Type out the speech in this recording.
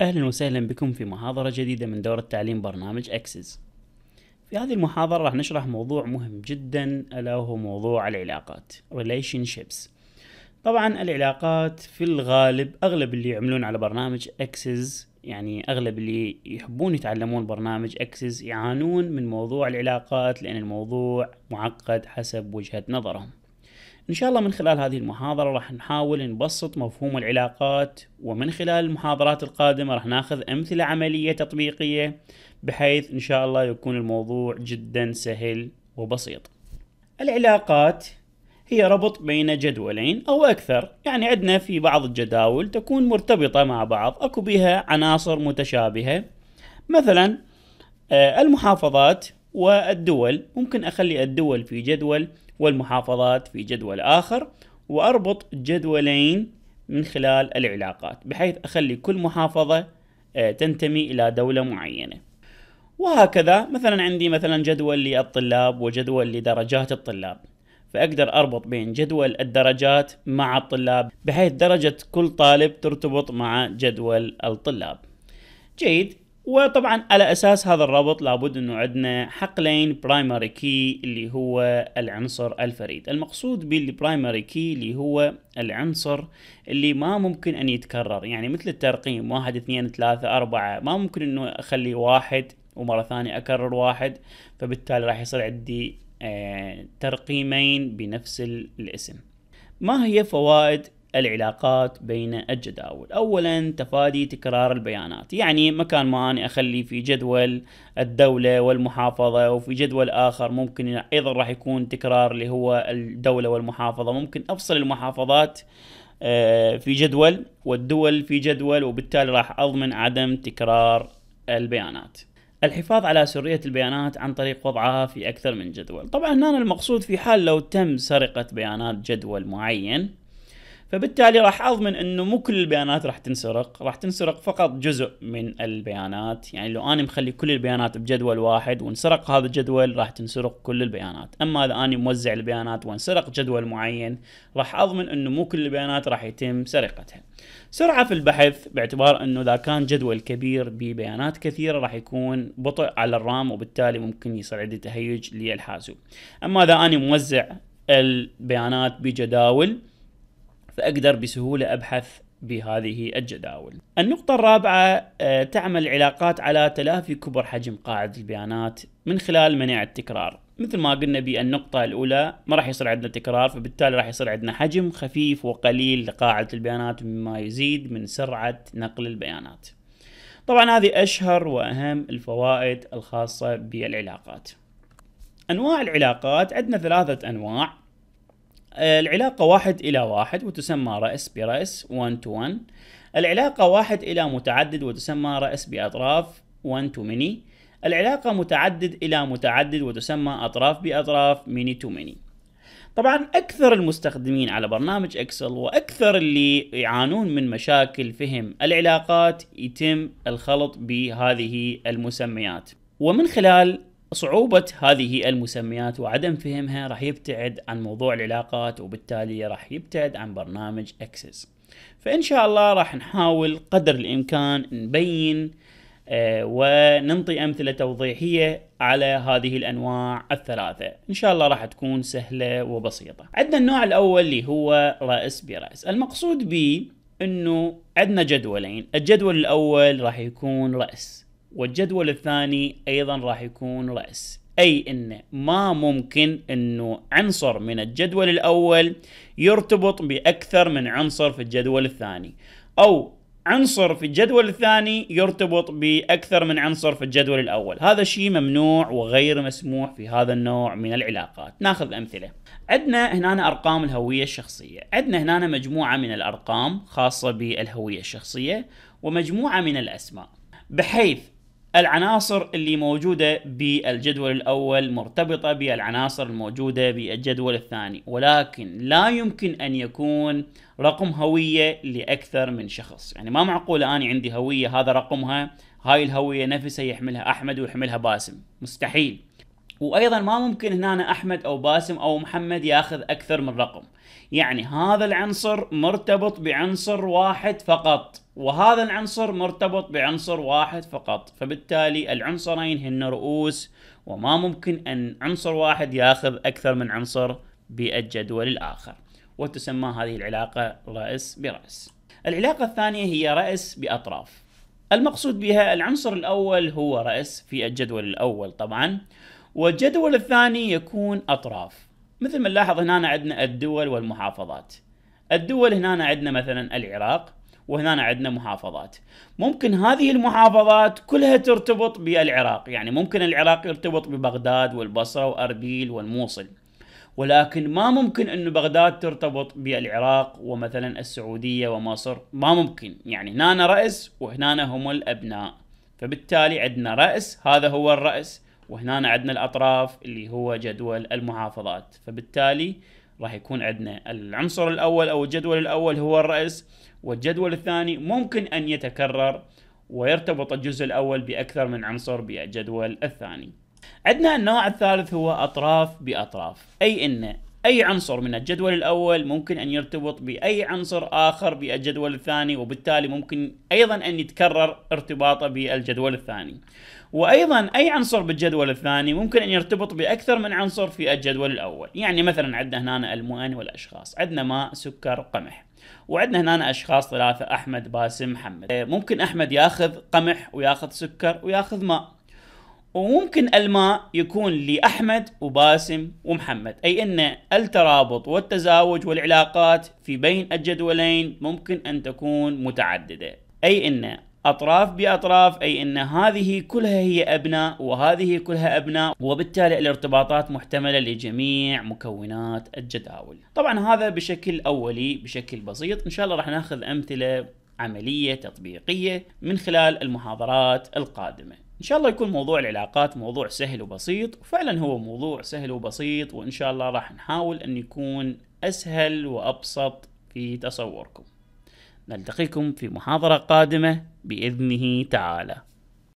أهلا وسهلا بكم في محاضرة جديدة من دورة تعليم برنامج أكسس في هذه المحاضرة راح نشرح موضوع مهم جدا ألا وهو موضوع العلاقات Relationships طبعا العلاقات في الغالب أغلب اللي يعملون على برنامج أكسس يعني أغلب اللي يحبون يتعلمون برنامج أكسس يعانون من موضوع العلاقات لأن الموضوع معقد حسب وجهة نظرهم إن شاء الله من خلال هذه المحاضرة راح نحاول نبسط مفهوم العلاقات ومن خلال المحاضرات القادمة راح ناخذ أمثلة عملية تطبيقية بحيث إن شاء الله يكون الموضوع جدا سهل وبسيط العلاقات هي ربط بين جدولين أو أكثر يعني عندنا في بعض الجداول تكون مرتبطة مع بعض أكو بها عناصر متشابهة مثلا آه، المحافظات والدول ممكن أخلي الدول في جدول والمحافظات في جدول آخر وأربط جدولين من خلال العلاقات بحيث أخلي كل محافظة آه، تنتمي إلى دولة معينة وهكذا مثلا عندي مثلا جدول للطلاب وجدول لدرجات الطلاب فأقدر أربط بين جدول الدرجات مع الطلاب بحيث درجة كل طالب ترتبط مع جدول الطلاب جيد وطبعا على اساس هذا الرابط لابد انه عندنا حقلين برايمري كي اللي هو العنصر الفريد المقصود بالبرايمري كي اللي هو العنصر اللي ما ممكن ان يتكرر يعني مثل الترقيم واحد اثنين ثلاثة اربعة ما ممكن انه اخلي واحد ومرة ثانية اكرر واحد فبالتالي راح يصير عندي آه، ترقيمين بنفس الاسم ما هي فوائد العلاقات بين الجداول أولا تفادي تكرار البيانات يعني مكان ما أنا أخلي في جدول الدولة والمحافظة وفي جدول آخر ممكن أيضا راح يكون تكرار اللي هو الدولة والمحافظة ممكن أفصل المحافظات آه، في جدول والدول في جدول وبالتالي راح أضمن عدم تكرار البيانات الحفاظ على سرية البيانات عن طريق وضعها في أكثر من جدول طبعا هنا المقصود في حال لو تم سرقة بيانات جدول معين فبالتالي راح اضمن انه مو كل البيانات راح تنسرق راح تنسرق فقط جزء من البيانات يعني لو انا مخلي كل البيانات بجدول واحد وانسرق هذا الجدول راح تنسرق كل البيانات اما اذا انا موزع البيانات وانسرق جدول معين راح اضمن انه مو كل البيانات راح يتم سرقتها سرعه في البحث باعتبار انه اذا كان جدول كبير ببيانات كثيره راح يكون بطء على الرام وبالتالي ممكن يصير عندي تهيج للحاسوب اما اذا انا موزع البيانات بجداول فأقدر بسهولة أبحث بهذه الجداول. النقطة الرابعة آه، تعمل العلاقات على تلافي كبر حجم قاعدة البيانات من خلال منع التكرار. مثل ما قلنا بالنقطة الأولى ما راح يصير عندنا تكرار فبالتالي راح يصير عندنا حجم خفيف وقليل لقاعدة البيانات مما يزيد من سرعة نقل البيانات. طبعا هذه أشهر وأهم الفوائد الخاصة بالعلاقات. أنواع العلاقات عندنا ثلاثة أنواع العلاقة واحد إلى واحد وتسمى رأس برأس 1 to 1 العلاقة واحد إلى متعدد وتسمى رأس بأطراف 1 to many العلاقة متعدد إلى متعدد وتسمى أطراف بأطراف many to many طبعا أكثر المستخدمين على برنامج إكسل وأكثر اللي يعانون من مشاكل فهم العلاقات يتم الخلط بهذه المسميات ومن خلال صعوبة هذه المسميات وعدم فهمها راح يبتعد عن موضوع العلاقات وبالتالي راح يبتعد عن برنامج اكسس فان شاء الله راح نحاول قدر الامكان نبين آه وننطي امثله توضيحيه على هذه الانواع الثلاثه ان شاء الله راح تكون سهله وبسيطه عندنا النوع الاول اللي هو راس براس المقصود به انه عندنا جدولين الجدول الاول راح يكون راس والجدول الثاني ايضا راح يكون راس اي ان ما ممكن انه عنصر من الجدول الاول يرتبط باكثر من عنصر في الجدول الثاني او عنصر في الجدول الثاني يرتبط باكثر من عنصر في الجدول الاول، هذا شيء ممنوع وغير مسموح في هذا النوع من العلاقات، ناخذ امثله. عندنا هنا ارقام الهويه الشخصيه، عندنا هنا مجموعه من الارقام خاصه بالهويه الشخصيه ومجموعه من الاسماء، بحيث العناصر اللي موجودة بالجدول الأول مرتبطة بالعناصر الموجودة بالجدول الثاني ولكن لا يمكن أن يكون رقم هوية لأكثر من شخص يعني ما معقول أنا عندي هوية هذا رقمها هاي الهوية نفسها يحملها أحمد ويحملها باسم مستحيل وايضا ما ممكن هنا احمد او باسم او محمد ياخذ اكثر من رقم يعني هذا العنصر مرتبط بعنصر واحد فقط وهذا العنصر مرتبط بعنصر واحد فقط فبالتالي العنصرين هن رؤوس وما ممكن ان عنصر واحد ياخذ اكثر من عنصر بالجدول الاخر وتسمى هذه العلاقه راس براس العلاقه الثانيه هي راس باطراف المقصود بها العنصر الاول هو راس في الجدول الاول طبعا والجدول الثاني يكون أطراف مثل ما نلاحظ هنا عندنا الدول والمحافظات الدول هنا عندنا مثلا العراق وهنا عندنا محافظات ممكن هذه المحافظات كلها ترتبط بالعراق يعني ممكن العراق يرتبط ببغداد والبصرة وأربيل والموصل ولكن ما ممكن أن بغداد ترتبط بالعراق ومثلا السعودية ومصر ما ممكن يعني هنا رأس وهنا هم الأبناء فبالتالي عندنا رأس هذا هو الرأس وهنا عندنا الاطراف اللي هو جدول المحافظات فبالتالي راح يكون عندنا العنصر الاول او الجدول الاول هو الراس والجدول الثاني ممكن ان يتكرر ويرتبط الجزء الاول باكثر من عنصر بالجدول الثاني عندنا النوع الثالث هو اطراف باطراف اي ان أي عنصر من الجدول الأول ممكن أن يرتبط بأي عنصر آخر بالجدول الثاني وبالتالي ممكن أيضا أن يتكرر ارتباطه بالجدول الثاني وأيضا أي عنصر بالجدول الثاني ممكن أن يرتبط بأكثر من عنصر في الجدول الأول يعني مثلا عندنا هنا المؤن والأشخاص عندنا ماء سكر قمح وعندنا هنا أشخاص ثلاثة أحمد باسم محمد ممكن أحمد ياخذ قمح وياخذ سكر وياخذ ماء وممكن الماء يكون لأحمد وباسم ومحمد أي أن الترابط والتزاوج والعلاقات في بين الجدولين ممكن أن تكون متعددة أي أن أطراف بأطراف أي أن هذه كلها هي أبناء وهذه كلها أبناء وبالتالي الارتباطات محتملة لجميع مكونات الجداول طبعا هذا بشكل أولي بشكل بسيط إن شاء الله راح ناخذ أمثلة عملية تطبيقية من خلال المحاضرات القادمة ان شاء الله يكون موضوع العلاقات موضوع سهل وبسيط وفعلا هو موضوع سهل وبسيط وان شاء الله راح نحاول ان يكون اسهل وابسط في تصوركم نلتقيكم في محاضرة قادمة بإذنه تعالى